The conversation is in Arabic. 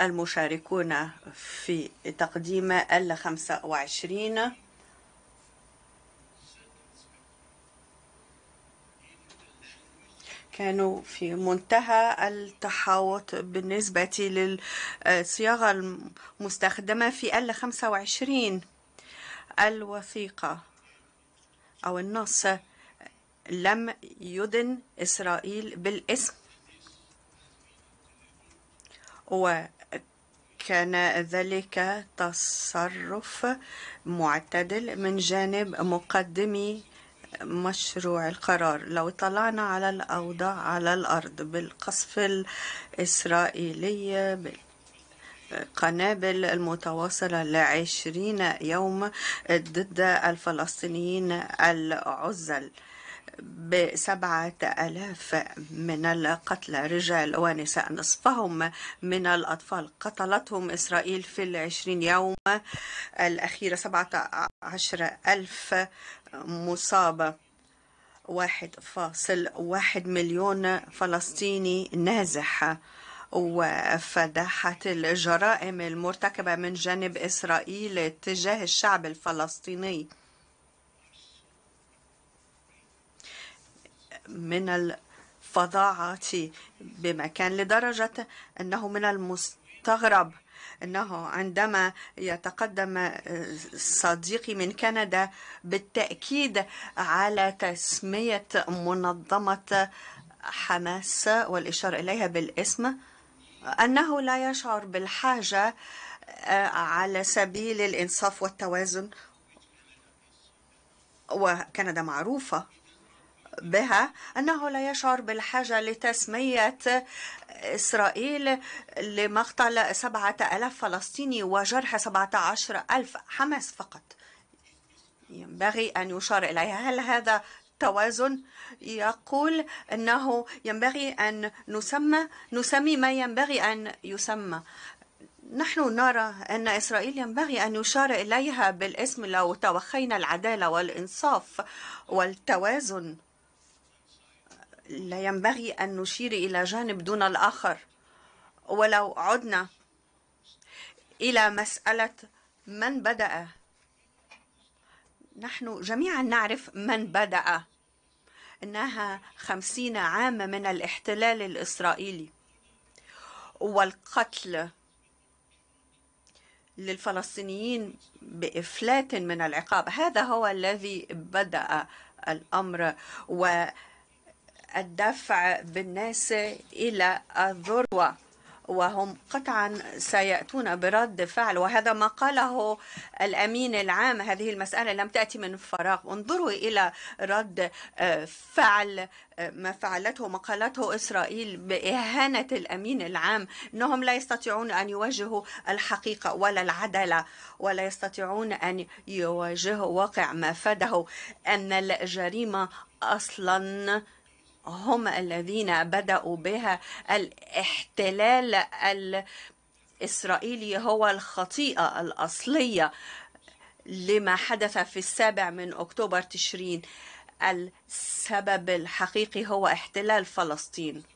المشاركون في تقديم ال 25 كانوا في منتهى التحاوط بالنسبة للصياغة المستخدمة في ال 25 الوثيقة أو النص لم يدن إسرائيل بالاسم كان ذلك تصرف معتدل من جانب مقدمي مشروع القرار لو طلعنا على الأوضاع على الأرض بالقصف الإسرائيلي قنابل المتواصلة لعشرين يوم ضد الفلسطينيين العزل بسبعة ألاف من القتلى رجال ونساء نصفهم من الأطفال قتلتهم إسرائيل في العشرين يوم الأخيرة سبعة عشر ألف مصاب واحد فاصل واحد مليون فلسطيني نازح وفداحة الجرائم المرتكبة من جانب إسرائيل تجاه الشعب الفلسطيني من الفظاعة بمكان لدرجة أنه من المستغرب أنه عندما يتقدم آه، صديقي من كندا بالتأكيد على تسمية منظمة حماس والإشارة إليها بالاسم أنه لا يشعر بالحاجة آه، على سبيل الإنصاف والتوازن وكندا معروفة بها أنه لا يشعر بالحاجة لتسمية إسرائيل لمقتل سبعة ألاف فلسطيني وجرح سبعة عشر ألف حماس فقط ينبغي أن يشار إليها هل هذا توازن يقول أنه ينبغي أن نسمى نسمي ما ينبغي أن يسمى نحن نرى أن إسرائيل ينبغي أن يشار إليها بالاسم لو توخينا العدالة والإنصاف والتوازن لا ينبغي أن نشير إلى جانب دون الآخر ولو عدنا إلى مسألة من بدأ نحن جميعا نعرف من بدأ إنها خمسين عام من الاحتلال الإسرائيلي والقتل للفلسطينيين بإفلات من العقاب هذا هو الذي بدأ الأمر و الدفع بالناس إلى الذروة وهم قطعا سيأتون برد فعل وهذا ما قاله الأمين العام هذه المسألة لم تأتي من فراغ انظروا إلى رد آه، فعل آه، ما فعلته ما قالته إسرائيل بإهانة الأمين العام أنهم لا يستطيعون أن يواجهوا الحقيقة ولا العدالة ولا يستطيعون أن يواجهوا واقع ما فده أن الجريمة أصلا هم الذين بدأوا بها الاحتلال الإسرائيلي هو الخطيئة الأصلية لما حدث في السابع من أكتوبر تشرين السبب الحقيقي هو احتلال فلسطين